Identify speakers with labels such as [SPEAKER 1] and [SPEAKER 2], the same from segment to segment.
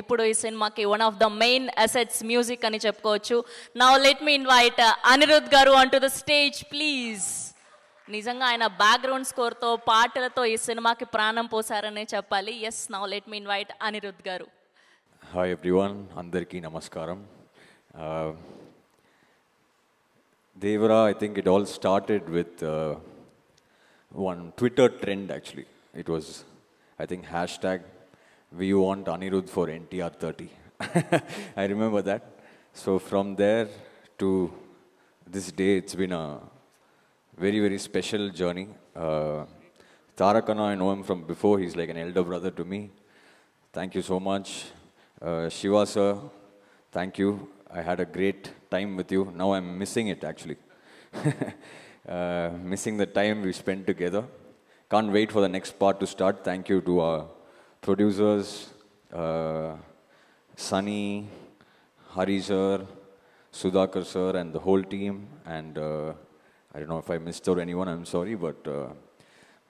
[SPEAKER 1] ఇప్పుడు ఈ సినిమాకి one of the main assets music అని చెప్పుకోవచ్చు now let me invite Anirudh garu on to the stage please నిజంగా ఆయన బ్యాక్గ్రౌండ్ స్కోర్తో పాటలతో ఈ సినిమాకి ప్రాణం పోసారనే చెప్పాలి yes now let me invite Anirudh garu hi everyone అందరికీ నమస్కారం Devara I think it all started with one Twitter trend actually it was I think hashtag we want Anirudh for NTR 30. I remember that. So from there to this day, it's been a very, very special journey. Uh, Tarakana, I know him from before. He's like an elder brother to me. Thank you so much. Uh, Shiva, sir, thank you. I had a great time with you. Now I'm missing it, actually. uh, missing the time we spent together. Can't wait for the next part to start. Thank you to our producers, uh, Sunny, Hari sir, Sudhakar sir, and the whole team. And uh, I don't know if I missed out anyone, I'm sorry, but uh,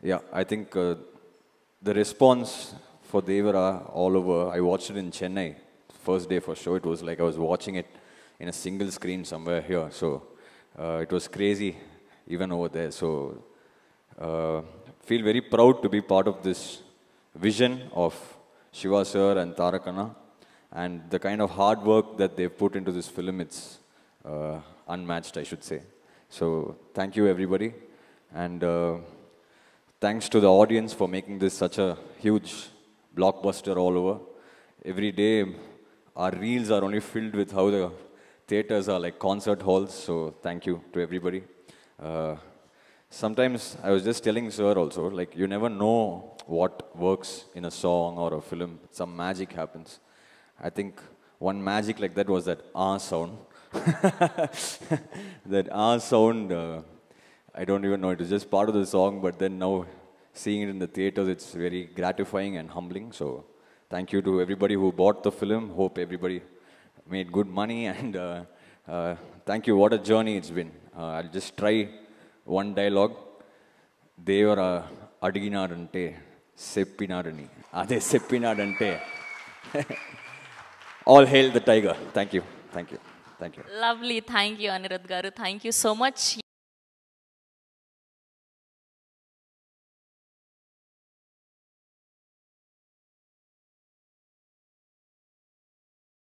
[SPEAKER 1] yeah, I think uh, the response for Devara all over, I watched it in Chennai, first day for sure. It was like I was watching it in a single screen somewhere here. So uh, it was crazy even over there. So uh, feel very proud to be part of this vision of Shiva sir and Tarakana and the kind of hard work that they've put into this film, it's uh, unmatched, I should say. So thank you, everybody. And uh, thanks to the audience for making this such a huge blockbuster all over. Every day, our reels are only filled with how the theaters are like concert halls. So thank you to everybody. Uh, Sometimes I was just telling Sir also, like, you never know what works in a song or a film. Some magic happens. I think one magic like that was that ah sound. that ah sound, uh, I don't even know, it was just part of the song, but then now seeing it in the theaters, it's very gratifying and humbling. So thank you to everybody who bought the film. Hope everybody made good money and uh, uh, thank you. What a journey it's been. Uh, I'll just try one dialogue Devara అడిగినాడంటే చెప్పినాడని అదే చెప్పినాడంటే all hail the tiger thank you thank you thank you lovely thank you Anirudh garu thank you so much